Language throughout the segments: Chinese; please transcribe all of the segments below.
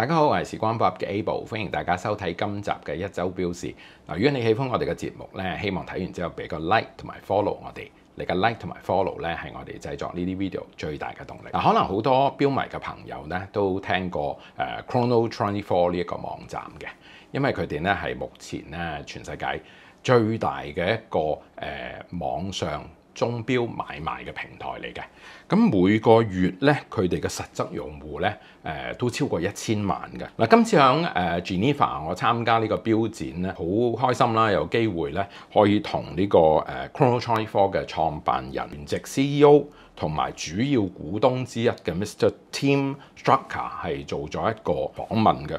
大家好，我系时光 Bob 嘅 a b l e 歡欢迎大家收睇今集嘅一周标示。嗱，如果你喜欢我哋嘅节目咧，希望睇完之后俾个 like 同埋 follow 我哋。你嘅 like 同埋 follow 咧，系我哋制作呢啲 video 最大嘅动力。嗱，可能好多标迷嘅朋友咧都听过诶 Chrono Twenty Four 呢一个网站嘅，因为佢哋咧系目前咧全世界最大嘅一个诶网上。鐘錶買賣嘅平台嚟嘅，咁每個月咧佢哋嘅實質用戶咧，誒都超過一千萬嘅。嗱，今次響誒 Geneva，我參加呢個標展咧，好開心啦，有機會咧可以同呢個誒 c h r o n o t r o i c Four 嘅創辦人原籍 CEO 同埋主要股東之一嘅 Mr. Tim s t r u c k e r 係做咗一個訪問嘅。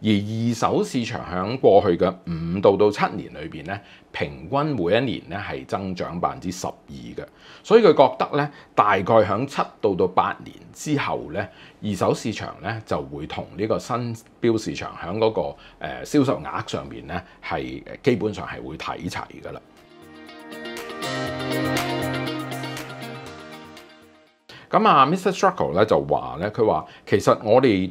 而二手市場喺過去嘅五到到七年裏邊咧，平均每一年咧係增長百分之十二嘅，所以佢覺得咧，大概喺七到到八年之後咧，二手市場咧就會同呢個新標市場喺嗰個誒銷售額上邊咧係基本上係會睇齊噶啦。咁啊，Mr. Struggle 咧就話咧，佢話其實我哋。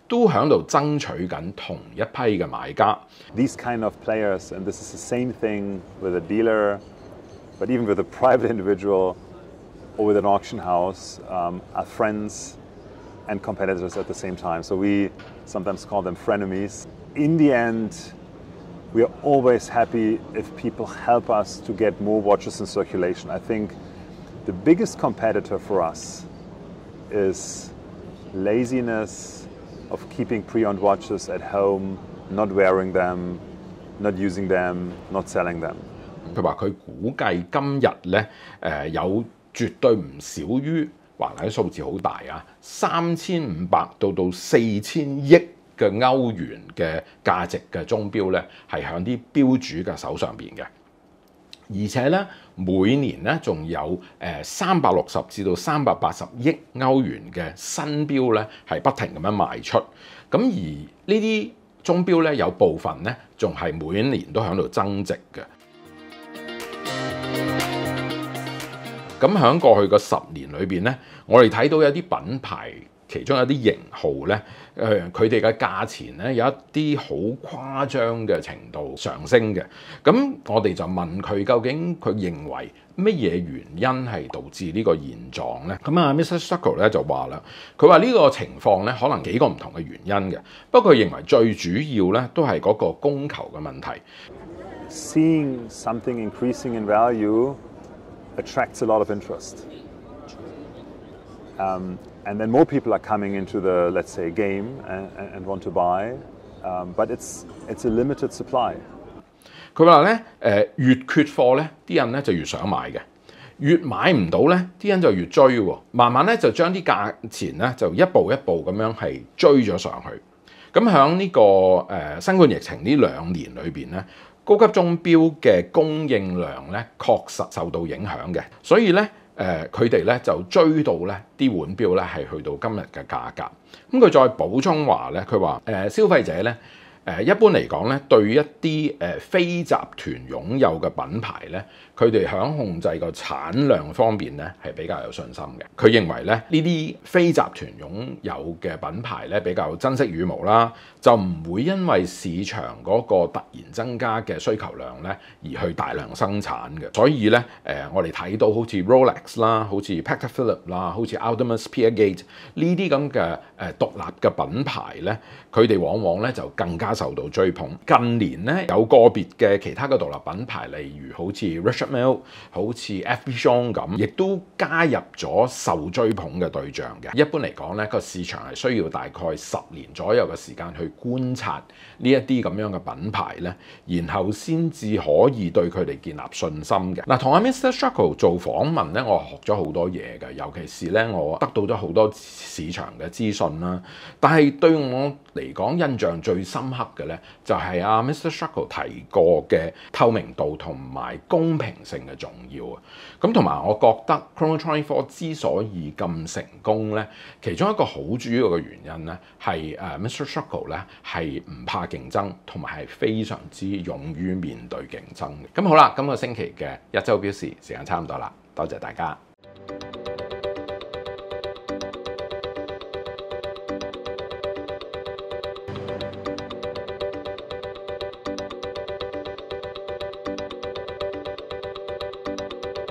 都喺度爭取緊同一批嘅買家。These kind of players, and this is the same thing with a dealer, but even with a private individual or with an auction house, um, are friends and competitors at the same time. So we sometimes call them frenemies. In the end, we are always happy if people help us to get more watches in circulation. I think the biggest competitor for us is laziness 佢話：佢估計今日咧，誒有絕對唔少於，話係數字好大啊，三千五百到到四千億嘅歐元嘅價值嘅鐘錶咧，係響啲標主嘅手上邊嘅。而且咧，每年咧仲有誒三百六十至到三百八十億歐元嘅新標咧，係不停咁樣賣出。咁而呢啲鐘錶咧，有部分咧，仲係每年都喺度增值嘅。咁喺過去個十年裏邊咧，我哋睇到有啲品牌。其中一啲型號咧，誒佢哋嘅價錢咧有一啲好誇張嘅程度上升嘅。咁我哋就問佢究竟佢認為乜嘢原因係導致呢個現狀咧？咁啊，Mr. Suckle 咧就話啦，佢話呢個情況咧可能幾個唔同嘅原因嘅，不過認為最主要咧都係嗰個供求嘅問題。Seeing something increasing in value attracts a lot of interest. and then more people are coming into the let's say game and, want to buy but it's it's a limited supply 佢話咧，誒、越缺貨咧，啲人咧就越想買嘅；越買唔到咧，啲人就越追喎。慢慢咧就將啲價錢咧就一步一步咁樣係追咗上去。咁喺呢個誒、新冠疫情呢兩年裏邊咧，高級鐘錶嘅供應量咧確實受到影響嘅，所以咧。誒佢哋咧就追到咧啲腕表咧係去到今日嘅價格，咁佢再補充話咧，佢話誒消費者咧。誒一般嚟講咧，對一啲誒非集團擁有嘅品牌咧，佢哋響控制個產量方面咧，係比較有信心嘅。佢認為咧，呢啲非集團擁有嘅品牌咧，比較珍惜羽毛啦，就唔會因為市場嗰個突然增加嘅需求量咧，而去大量生產嘅。所以咧，誒我哋睇到好似 Rolex 啦，好似 Patek Philippe 啦，好似 a l d e m a s p i g a t e 呢啲咁嘅誒獨立嘅品牌咧，佢哋往往咧就更加受到追捧，近年咧有個別嘅其他嘅獨立品牌，例如好似 Richard Mille、好似 f b j o n n 咁，亦都加入咗受追捧嘅對象嘅。一般嚟講咧，個市場係需要大概十年左右嘅時間去觀察呢一啲咁樣嘅品牌咧，然後先至可以對佢哋建立信心嘅。嗱，同阿 Mr. s h u c k l e 做訪問咧，我學咗好多嘢嘅，尤其是咧我得到咗好多市場嘅資訊啦。但係對我嚟講，印象最深刻。嘅咧就係啊，Mr. Shackle 提過嘅透明度同埋公平性嘅重要啊，咁同埋我覺得 Coinbase 之所以咁成功咧，其中一個好主要嘅原因咧係誒 Mr. Shackle 咧係唔怕競爭，同埋係非常之勇於面對競爭嘅。咁好啦，今個星期嘅一周表示時間差唔多啦，多謝大家。